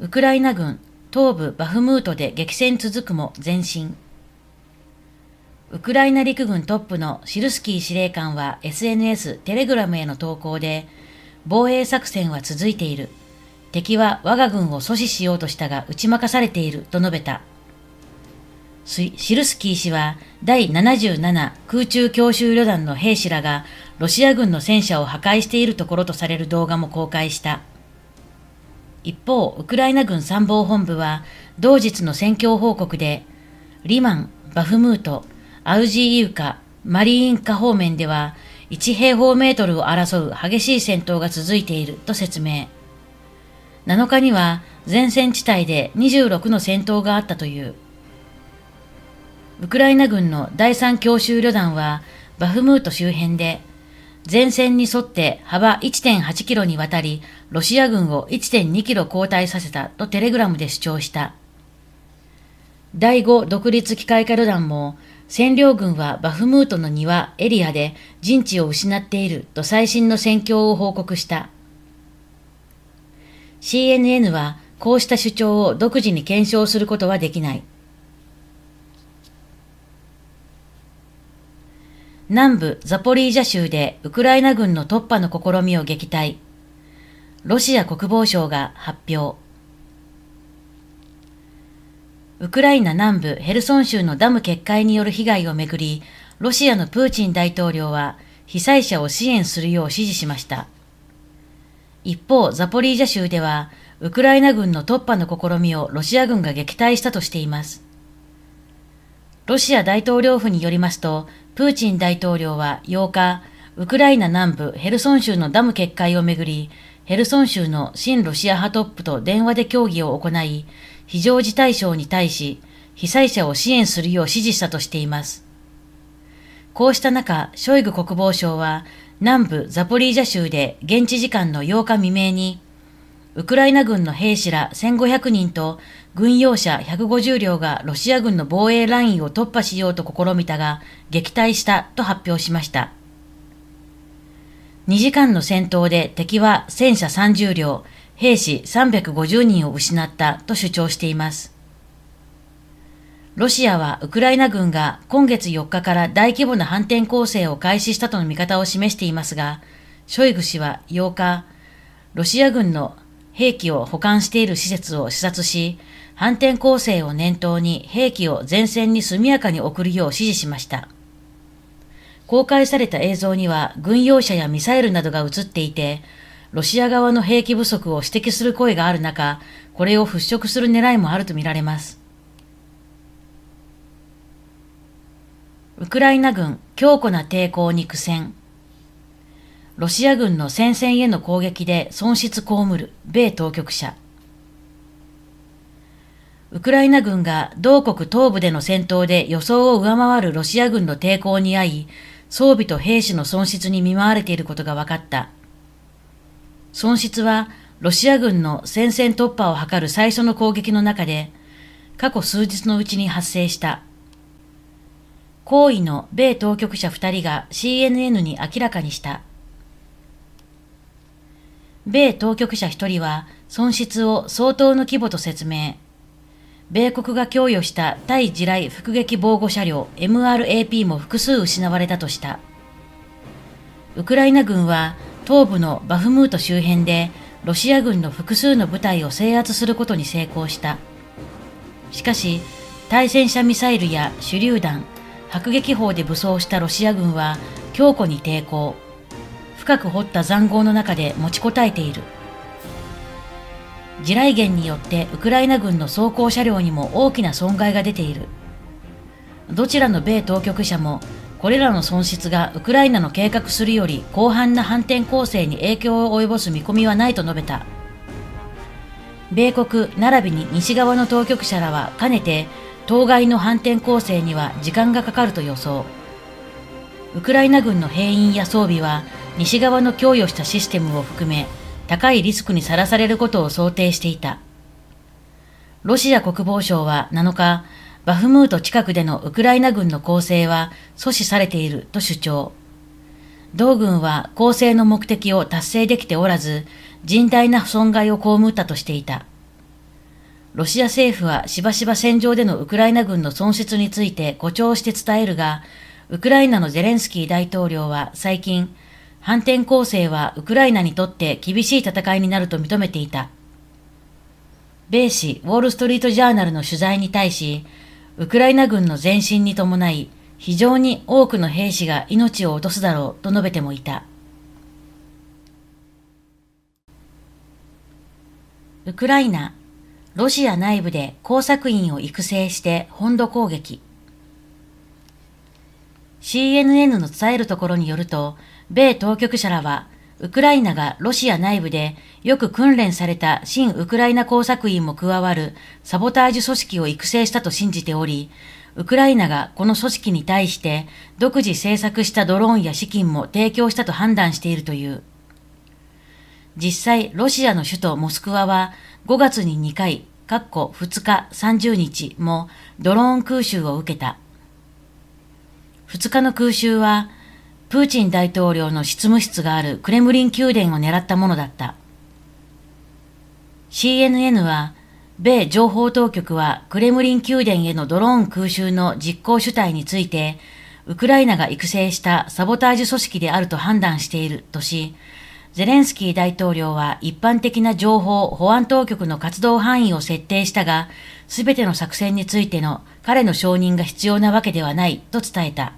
ウクライナ軍東部バフムートで激戦続くも前進。ウクライナ陸軍トップのシルスキー司令官は SNS、テレグラムへの投稿で、防衛作戦は続いている。敵は我が軍を阻止しようとしたが打ち負かされていると述べた。シルスキー氏は第77空中強襲旅団の兵士らがロシア軍の戦車を破壊しているところとされる動画も公開した。一方、ウクライナ軍参謀本部は、同日の戦況報告で、リマン、バフムート、アウジーイウカ、マリーンカ方面では、1平方メートルを争う激しい戦闘が続いていると説明。7日には前線地帯で26の戦闘があったという。ウクライナ軍の第3強襲旅団はバフムート周辺で前線に沿って幅1.8キロにわたり、ロシア軍を1.2キロ後退させたとテレグラムで主張した。第5独立機械化旅団も、占領軍はバフムートの庭、エリアで陣地を失っていると最新の戦況を報告した。CNN はこうした主張を独自に検証することはできない。南部ザポリージャ州でウクライナ軍の突破の試みを撃退。ロシア国防省が発表。ウクライナ南部ヘルソン州のダム決壊による被害をめぐり、ロシアのプーチン大統領は被災者を支援するよう指示しました。一方、ザポリージャ州では、ウクライナ軍の突破の試みをロシア軍が撃退したとしています。ロシア大統領府によりますと、プーチン大統領は8日、ウクライナ南部ヘルソン州のダム決壊をめぐり、ヘルソン州の親ロシア派トップと電話で協議を行い、非常事態省に対し、被災者を支援するよう指示したとしています。こうした中、ショイグ国防省は、南部ザポリージャ州で現地時間の8日未明に、ウクライナ軍の兵士ら1500人と軍用車150両がロシア軍の防衛ラインを突破しようと試みたが撃退したと発表しました。2時間の戦闘で敵は戦車30両、兵士350人を失ったと主張しています。ロシアはウクライナ軍が今月4日から大規模な反転攻勢を開始したとの見方を示していますが、ショイグ氏は8日、ロシア軍の兵器を保管している施設を視察し、反転攻勢を念頭に兵器を前線に速やかに送るよう指示しました。公開された映像には軍用車やミサイルなどが映っていて、ロシア側の兵器不足を指摘する声がある中、これを払拭する狙いもあるとみられます。ウクライナ軍、強固な抵抗に苦戦。ロシア軍の戦線への攻撃で損失被る米当局者。ウクライナ軍が同国東部での戦闘で予想を上回るロシア軍の抵抗に遭い、装備と兵士の損失に見舞われていることが分かった。損失はロシア軍の戦線突破を図る最初の攻撃の中で、過去数日のうちに発生した。行為の米当局者2人が CNN に明らかにした。米当局者1人は損失を相当の規模と説明。米国が供与した対地雷復撃防護車両 MRAP も複数失われたとした。ウクライナ軍は東部のバフムート周辺でロシア軍の複数の部隊を制圧することに成功した。しかし、対戦車ミサイルや手榴弾、迫撃砲で武装したロシア軍は強固に抵抗。深く掘った塹壕の中で持ちこたえている地雷原によってウクライナ軍の装甲車両にも大きな損害が出ているどちらの米当局者もこれらの損失がウクライナの計画するより広範な反転攻勢に影響を及ぼす見込みはないと述べた米国並びに西側の当局者らはかねて当該の反転攻勢には時間がかかると予想ウクライナ軍の兵員や装備は西側の供与したシステムを含め高いリスクにさらされることを想定していた。ロシア国防省は7日、バフムート近くでのウクライナ軍の攻勢は阻止されていると主張。同軍は攻勢の目的を達成できておらず、甚大な損害を被ったとしていた。ロシア政府はしばしば戦場でのウクライナ軍の損失について誇張して伝えるが、ウクライナのゼレンスキー大統領は最近、反転攻勢はウクライナにとって厳しい戦いになると認めていた。米紙ウォール・ストリート・ジャーナルの取材に対し、ウクライナ軍の前進に伴い、非常に多くの兵士が命を落とすだろうと述べてもいた。ウクライナ、ロシア内部で工作員を育成して本土攻撃。CNN の伝えるところによると、米当局者らは、ウクライナがロシア内部でよく訓練された新ウクライナ工作員も加わるサボタージュ組織を育成したと信じており、ウクライナがこの組織に対して独自制作したドローンや資金も提供したと判断しているという。実際、ロシアの首都モスクワは5月に2回、かっこ2日30日もドローン空襲を受けた。2日の空襲は、プーチン大統領の執務室があるクレムリン宮殿を狙ったものだった。CNN は、米情報当局はクレムリン宮殿へのドローン空襲の実行主体について、ウクライナが育成したサボタージュ組織であると判断しているとし、ゼレンスキー大統領は一般的な情報保安当局の活動範囲を設定したが、すべての作戦についての彼の承認が必要なわけではないと伝えた。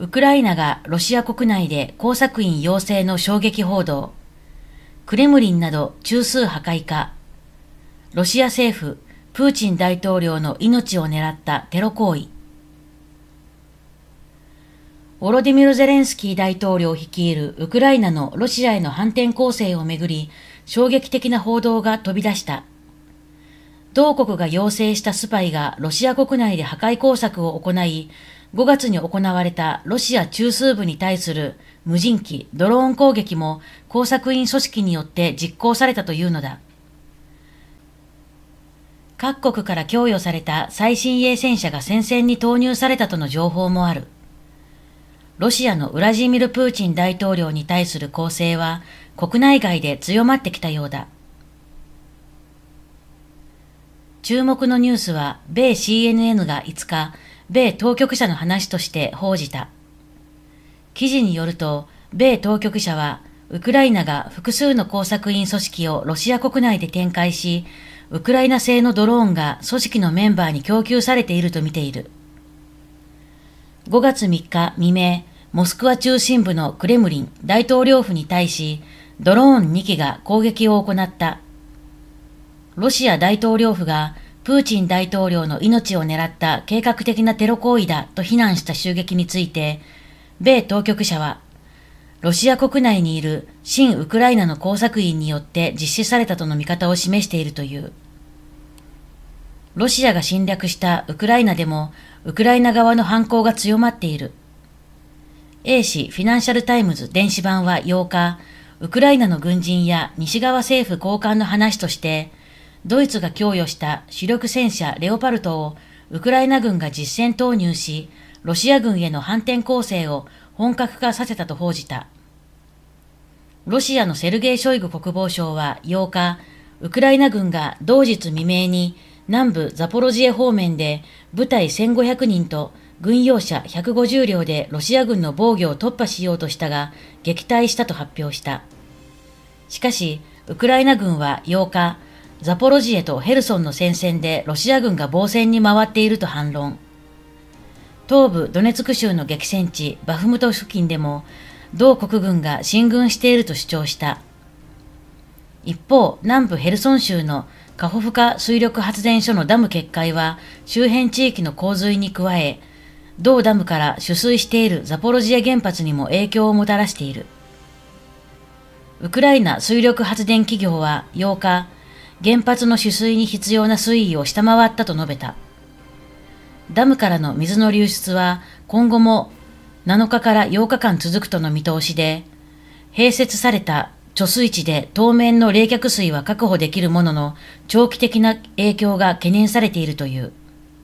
ウクライナがロシア国内で工作員要請の衝撃報道、クレムリンなど中枢破壊化、ロシア政府、プーチン大統領の命を狙ったテロ行為、オロディミル・ゼレンスキー大統領率いるウクライナのロシアへの反転攻勢をめぐり、衝撃的な報道が飛び出した。同国が要請したスパイがロシア国内で破壊工作を行い、5月に行われたロシア中枢部に対する無人機、ドローン攻撃も工作員組織によって実行されたというのだ。各国から供与された最新鋭戦車が戦線に投入されたとの情報もある。ロシアのウラジーミル・プーチン大統領に対する攻勢は国内外で強まってきたようだ。注目のニュースは、米 CNN が5日、米当局者の話として報じた。記事によると、米当局者は、ウクライナが複数の工作員組織をロシア国内で展開し、ウクライナ製のドローンが組織のメンバーに供給されていると見ている。5月3日未明、モスクワ中心部のクレムリン大統領府に対し、ドローン2機が攻撃を行った。ロシア大統領府がプーチン大統領の命を狙った計画的なテロ行為だと非難した襲撃について、米当局者は、ロシア国内にいる新ウクライナの工作員によって実施されたとの見方を示しているという。ロシアが侵略したウクライナでも、ウクライナ側の反行が強まっている。A 氏フィナンシャルタイムズ電子版は8日、ウクライナの軍人や西側政府高官の話として、ドイツが供与した主力戦車レオパルトをウクライナ軍が実戦投入し、ロシア軍への反転攻勢を本格化させたと報じた。ロシアのセルゲイ・ショイグ国防相は8日、ウクライナ軍が同日未明に南部ザポロジエ方面で部隊1500人と軍用車150両でロシア軍の防御を突破しようとしたが、撃退したと発表した。しかし、ウクライナ軍は8日、ザポロジエとヘルソンの戦線でロシア軍が防戦に回っていると反論。東部ドネツク州の激戦地バフムト付近でも同国軍が進軍していると主張した。一方、南部ヘルソン州のカホフカ水力発電所のダム決壊は周辺地域の洪水に加え、同ダムから取水しているザポロジエ原発にも影響をもたらしている。ウクライナ水力発電企業は8日、原発の取水に必要な水位を下回ったと述べた。ダムからの水の流出は今後も7日から8日間続くとの見通しで、併設された貯水池で当面の冷却水は確保できるものの長期的な影響が懸念されているという。